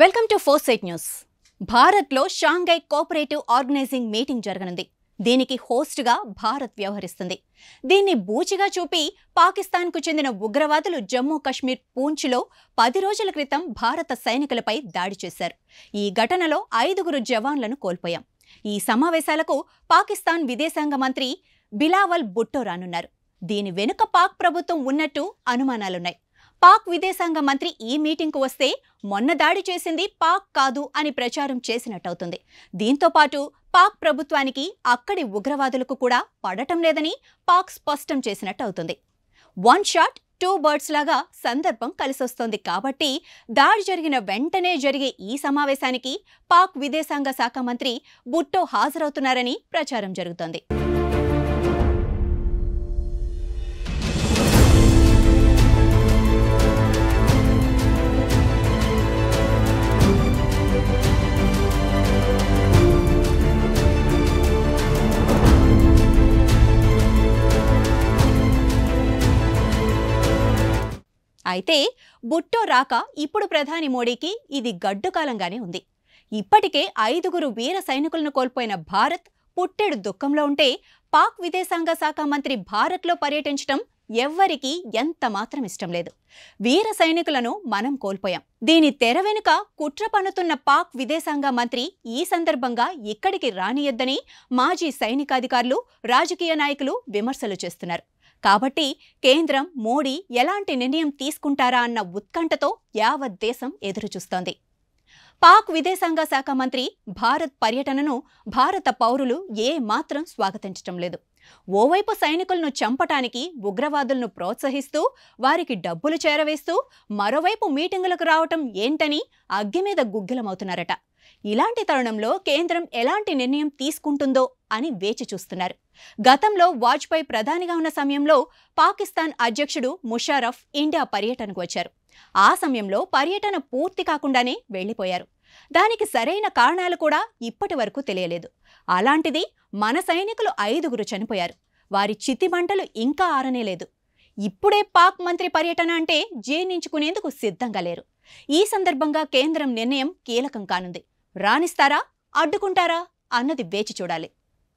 welcome to Foresight News భారత్లో Shanghai cooperative organizing meeting జరగనుంది దీనికి హోస్ట్గా భారత్ వ్యవహరిస్తుంది దీన్ని బూచిగా చూపి పాకిస్తాన్కు చెందిన ఉగ్రవాదులు జమ్మూ కశ్మీర్ పూంచ్లో పది రోజుల క్రితం భారత సైనికులపై దాడి చేశారు ఈ ఘటనలో ఐదుగురు జవాన్లను కోల్పోయాం ఈ సమావేశాలకు పాకిస్తాన్ విదేశాంగ మంత్రి బిలావల్ భుట్టో రానున్నారు దీని వెనుక పాక్ ప్రభుత్వం ఉన్నట్టు అనుమానాలున్నాయి పాక్ విదేశాంగ మంత్రి ఈ మీటింగ్కు వస్తే మొన్న దాడి చేసింది పాక్ కాదు అని ప్రచారం చేసినట్టవుతుంది దీంతో పాటు పాక్ ప్రభుత్వానికి అక్కడి ఉగ్రవాదులకు కూడా పడటం లేదని పాక్ స్పష్టం చేసినట్టు అవుతుంది వన్ షాట్ టూ బర్డ్స్ లాగా సందర్భం కలిసొస్తోంది కాబట్టి దాడి జరిగిన వెంటనే జరిగే ఈ సమావేశానికి పాక్ విదేశాంగ శాఖ మంత్రి బుట్టో హాజరవుతున్నారని ప్రచారం జరుగుతోంది అయితే బుట్టో రాక ఇప్పుడు ప్రధాని మోడీకి ఇది గడ్డుకాలంగానే ఉంది ఇప్పటికే ఐదుగురు వీర సైనికులను కోల్పోయిన భారత్ పుట్టెడు దుఃఖంలో ఉంటే పాక్ విదేశాంగ శాఖ మంత్రి భారత్లో పర్యటించడం ఎవ్వరికీ ఎంత మాత్రం ఇష్టం లేదు వీర సైనికులను మనం కోల్పోయాం దీని తెర వెనుక కుట్ర పన్నుతున్న పాక్ విదేశాంగ మంత్రి ఈ సందర్భంగా ఇక్కడికి రానియొద్దని మాజీ సైనికాధికారులు రాజకీయ నాయకులు విమర్శలు చేస్తున్నారు కాబట్టి కేంద్రం మోడీ ఎలాంటి నిర్ణయం తీసుకుంటారా అన్న ఉత్కంఠతో యావత్ దేశం ఎదురుచూస్తోంది పాక్ విదేశాంగ శాఖ మంత్రి భారత్ పర్యటనను భారత పౌరులు ఏ మాత్రం స్వాగతించటం లేదు ఓవైపు సైనికులను చంపటానికి ఉగ్రవాదులను ప్రోత్సహిస్తూ వారికి డబ్బులు చేరవేస్తూ మరోవైపు మీటింగులకు రావటం ఏంటని అగ్గి మీద గుగ్గిలమవుతున్నారట ఇలాంటి తరుణంలో కేంద్రం ఎలాంటి నిర్ణయం తీసుకుంటుందో అని వేచి చూస్తున్నారు గతంలో వాజ్పేయి ప్రధానిగా ఉన్న సమయంలో పాకిస్తాన్ అధ్యక్షుడు ముషారఫ్ ఇండియా పర్యటనకు వచ్చారు ఆ సమయంలో పర్యటన పూర్తి కాకుండానే వెళ్లిపోయారు దానికి సరైన కారణాలు కూడా ఇప్పటి వరకు తెలియలేదు అలాంటిది మన సైనికులు ఐదుగురు చనిపోయారు వారి చితిమంటలు ఇంకా ఆరనేలేదు ఇప్పుడే పాక్ మంత్రి పర్యటన అంటే జీర్ణించుకునేందుకు సిద్ధంగా లేరు ఈ సందర్భంగా కేంద్రం నిర్ణయం కీలకం కానుంది రాణిస్తారా అడ్డుకుంటారా అన్నది వేచి చూడాలి